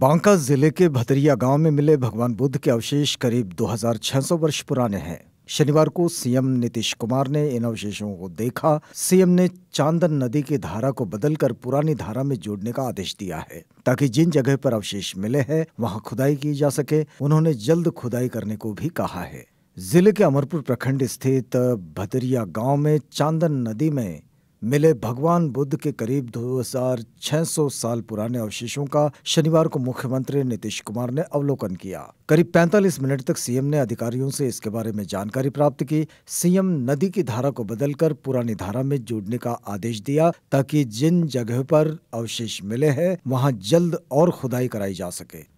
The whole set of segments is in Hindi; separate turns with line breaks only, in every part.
बांका जिले के भतरिया गांव में मिले भगवान बुद्ध के अवशेष करीब 2600 वर्ष पुराने हैं शनिवार को सीएम नीतीश कुमार ने इन अवशेषों को देखा सीएम ने चांदन नदी की धारा को बदलकर पुरानी धारा में जोड़ने का आदेश दिया है ताकि जिन जगह पर अवशेष मिले हैं वहां खुदाई की जा सके उन्होंने जल्द खुदाई करने को भी कहा है जिले के अमरपुर प्रखंड स्थित भतरिया गाँव में चांदन नदी में मिले भगवान बुद्ध के करीब 2600 साल पुराने अवशेषों का शनिवार को मुख्यमंत्री नीतीश कुमार ने अवलोकन किया करीब 45 मिनट तक सीएम ने अधिकारियों से इसके बारे में जानकारी प्राप्त की सीएम नदी की धारा को बदलकर पुरानी धारा में जोड़ने का आदेश दिया ताकि जिन जगह पर अवशेष मिले हैं वहाँ जल्द और खुदाई कराई जा सके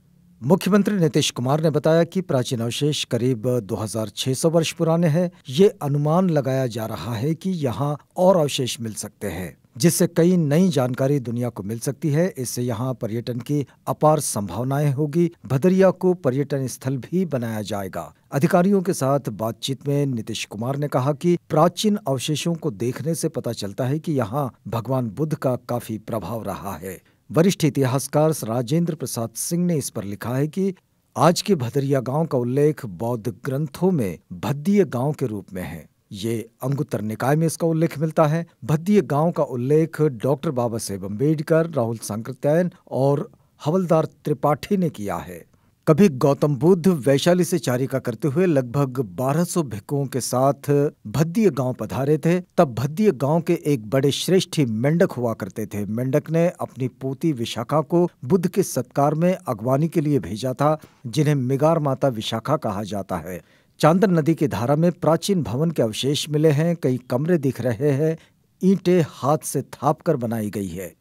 मुख्यमंत्री नीतीश कुमार ने बताया कि प्राचीन अवशेष करीब 2600 वर्ष पुराने हैं ये अनुमान लगाया जा रहा है कि यहाँ और अवशेष मिल सकते हैं जिससे कई नई जानकारी दुनिया को मिल सकती है इससे यहाँ पर्यटन की अपार संभावनाएं होगी भदरिया को पर्यटन स्थल भी बनाया जाएगा अधिकारियों के साथ बातचीत में नीतीश कुमार ने कहा कि प्राचीन अवशेषों को देखने से पता चलता है कि यहाँ भगवान बुद्ध का काफी प्रभाव रहा है वरिष्ठ इतिहासकार राजेंद्र प्रसाद सिंह ने इस पर लिखा है कि आज के भदरिया गांव का उल्लेख बौद्ध ग्रंथों में भद्दीय गांव के रूप में है ये अंगुत्तर निकाय में इसका उल्लेख मिलता है भद्दीय गांव का उल्लेख डॉक्टर बाबा साहेब अम्बेडकर राहुल संक्रत्यायन और हवलदार त्रिपाठी ने किया है कभी गौतम बुद्ध वैशाली से चारिका करते हुए लगभग 1200 भिक्कुओं के साथ भद्दीय गांव पधारे थे तब भद्दीय गांव के एक बड़े श्रेष्ठी मेंढक हुआ करते थे मेंढक ने अपनी पोती विशाखा को बुद्ध के सत्कार में अगवानी के लिए भेजा था जिन्हें मिगार माता विशाखा कहा जाता है चांदन नदी की धारा में प्राचीन भवन के अवशेष मिले हैं कई कमरे दिख रहे हैं ईंटें हाथ से थाप कर बनाई गई है